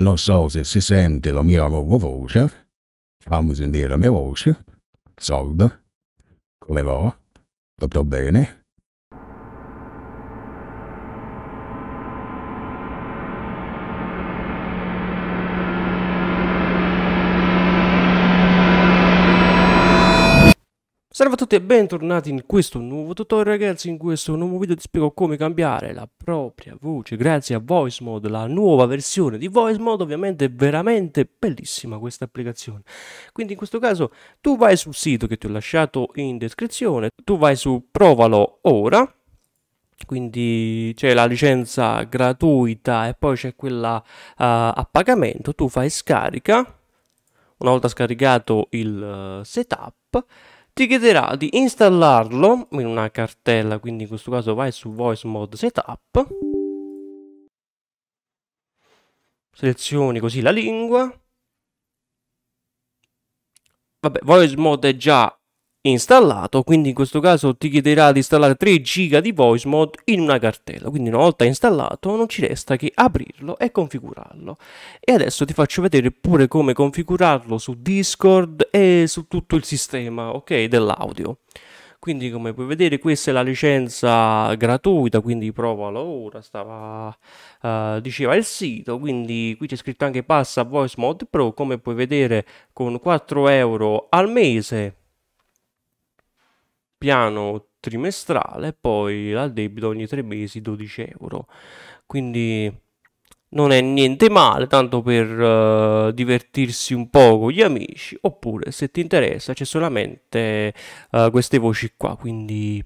Non so se si sente la mia nuova voce. Fammi sentire la mia voce. Salda. Come va? Tutto bene? Salve a tutti e bentornati in questo nuovo tutorial ragazzi, in questo nuovo video ti spiego come cambiare la propria voce grazie a Voice Mode, la nuova versione di Voice Mode, ovviamente è veramente bellissima questa applicazione. Quindi in questo caso tu vai sul sito che ti ho lasciato in descrizione, tu vai su provalo ora, quindi c'è la licenza gratuita e poi c'è quella uh, a pagamento, tu fai scarica, una volta scaricato il eh, setup ti chiederà di installarlo in una cartella, quindi in questo caso vai su Voice Mode Setup, selezioni così la lingua, vabbè, Voice Mode è già installato quindi in questo caso ti chiederà di installare 3 giga di voice mod in una cartella quindi una volta installato non ci resta che aprirlo e configurarlo e adesso ti faccio vedere pure come configurarlo su discord e su tutto il sistema ok dell'audio quindi come puoi vedere questa è la licenza gratuita quindi provalo ora stava uh, diceva il sito quindi qui c'è scritto anche passa voice mod pro come puoi vedere con 4 euro al mese piano trimestrale, poi al debito ogni tre mesi 12 euro. Quindi non è niente male, tanto per uh, divertirsi un po' con gli amici, oppure se ti interessa c'è solamente uh, queste voci qua, quindi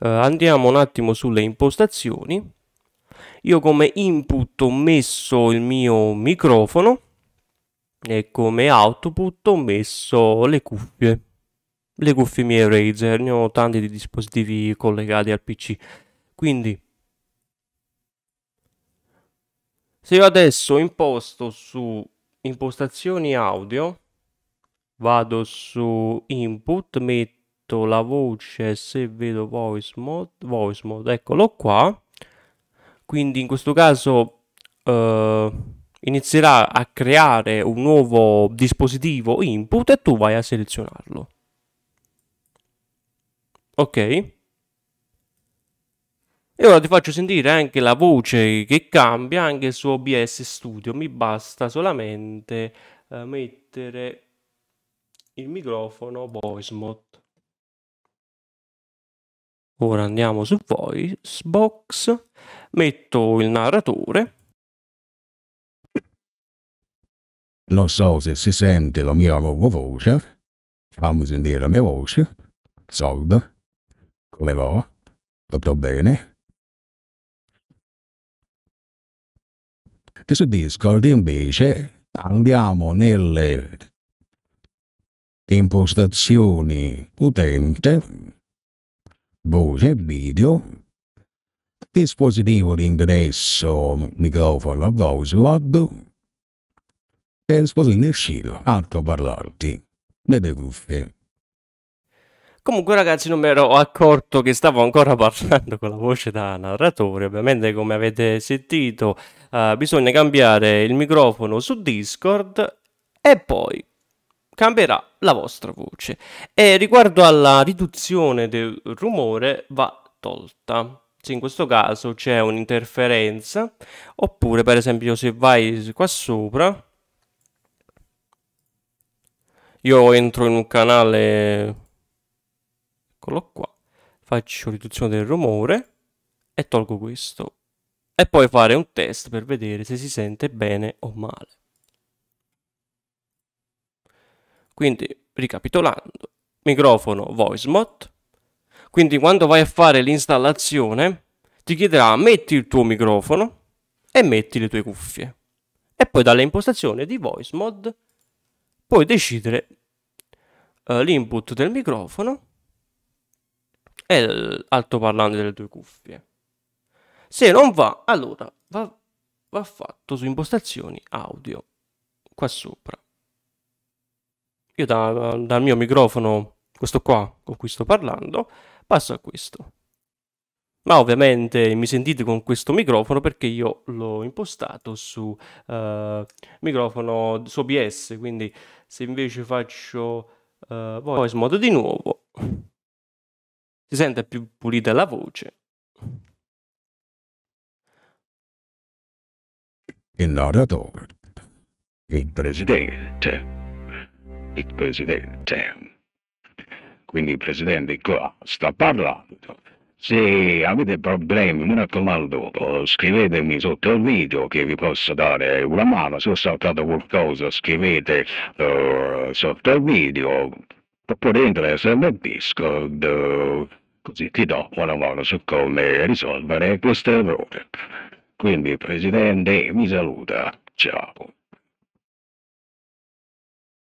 uh, andiamo un attimo sulle impostazioni. Io come input ho messo il mio microfono e come output ho messo le cuffie le cuffie mie Razer, ne ho tanti di dispositivi collegati al PC. Quindi, se io adesso imposto su impostazioni audio, vado su input, metto la voce, se vedo voice mode, voice mode, eccolo qua. Quindi in questo caso eh, inizierà a creare un nuovo dispositivo input e tu vai a selezionarlo. Ok. E ora ti faccio sentire anche la voce che cambia anche su OBS Studio. Mi basta solamente eh, mettere il microfono voice mode. Ora andiamo su voice box, metto il narratore. Non so se si sente la mia nuova voce. Fammi sentire la mia voce. Soldo. Come va? Tutto bene? E su Discord invece andiamo nelle impostazioni utente, voce, video, dispositivo di ingresso, microfono, voice log, dispositivo di uscita, parlarti, nelle cuffie. Comunque, ragazzi, non mi ero accorto che stavo ancora parlando con la voce da narratore. Ovviamente, come avete sentito, uh, bisogna cambiare il microfono su Discord e poi cambierà la vostra voce. E riguardo alla riduzione del rumore, va tolta. Se in questo caso c'è un'interferenza, oppure, per esempio, se vai qua sopra. Io entro in un canale eccolo qua, faccio riduzione del rumore e tolgo questo. E poi fare un test per vedere se si sente bene o male. Quindi, ricapitolando, microfono voice mod. Quindi quando vai a fare l'installazione ti chiederà metti il tuo microfono e metti le tue cuffie. E poi dalle impostazioni di voice mod puoi decidere uh, l'input del microfono è l'altoparlante delle tue cuffie. Se non va, allora va, va fatto su impostazioni audio, qua sopra. Io da, dal mio microfono, questo qua con cui sto parlando, passo a questo. Ma ovviamente mi sentite con questo microfono perché io l'ho impostato su uh, microfono su OBS, quindi se invece faccio uh, voice mode di nuovo, si sente più pulita la voce. Il narratore. Il presidente. Il presidente. Quindi il presidente qua sta parlando. Se avete problemi, mi raccomando, scrivetemi sotto il video che vi posso dare una mano. Se ho saltato qualcosa, scrivete uh, sotto il video. Oppure entra se capisco. Così ti do una mano su come risolvere questo errore. Quindi, Presidente, mi saluta. Ciao.